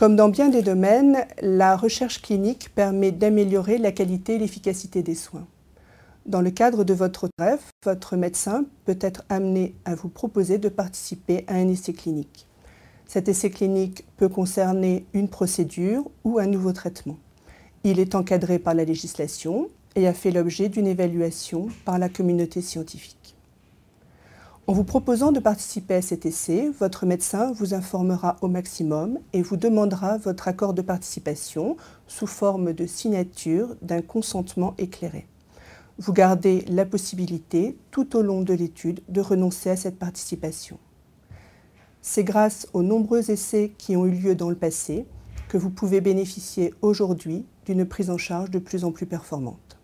Comme dans bien des domaines, la recherche clinique permet d'améliorer la qualité et l'efficacité des soins. Dans le cadre de votre trêve, votre médecin peut être amené à vous proposer de participer à un essai clinique. Cet essai clinique peut concerner une procédure ou un nouveau traitement. Il est encadré par la législation et a fait l'objet d'une évaluation par la communauté scientifique. En vous proposant de participer à cet essai, votre médecin vous informera au maximum et vous demandera votre accord de participation sous forme de signature d'un consentement éclairé. Vous gardez la possibilité, tout au long de l'étude, de renoncer à cette participation. C'est grâce aux nombreux essais qui ont eu lieu dans le passé que vous pouvez bénéficier aujourd'hui d'une prise en charge de plus en plus performante.